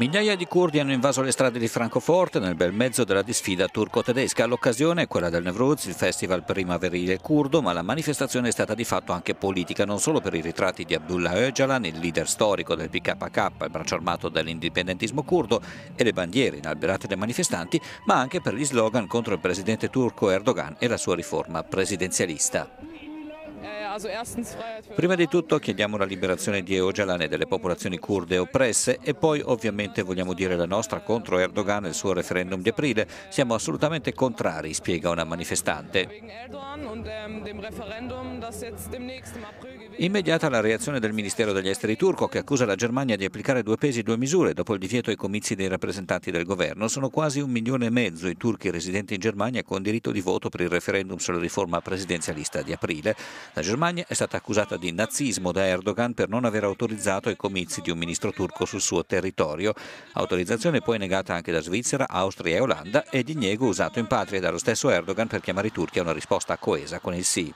Migliaia di curdi hanno invaso le strade di Francoforte nel bel mezzo della disfida turco-tedesca. L'occasione è quella del Nevruz, il festival primaverile curdo, ma la manifestazione è stata di fatto anche politica, non solo per i ritratti di Abdullah Öcalan, il leader storico del PKK, il braccio armato dell'indipendentismo curdo, e le bandiere inalberate dai manifestanti, ma anche per gli slogan contro il presidente turco Erdogan e la sua riforma presidenzialista. Prima di tutto chiediamo la liberazione di Öcalan e delle popolazioni kurde oppresse e poi ovviamente vogliamo dire la nostra contro Erdogan e il suo referendum di aprile. Siamo assolutamente contrari, spiega una manifestante. Immediata la reazione del Ministero degli Esteri turco che accusa la Germania di applicare due pesi e due misure dopo il divieto ai comizi dei rappresentanti del governo. Sono quasi un milione e mezzo i turchi residenti in Germania con diritto di voto per il referendum sulla riforma presidenzialista di aprile. La Germania è stata accusata di nazismo da Erdogan per non aver autorizzato i comizi di un ministro turco sul suo territorio. Autorizzazione poi negata anche da Svizzera, Austria e Olanda e diniego usato in patria dallo stesso Erdogan per chiamare i turchi a una risposta coesa con il sì.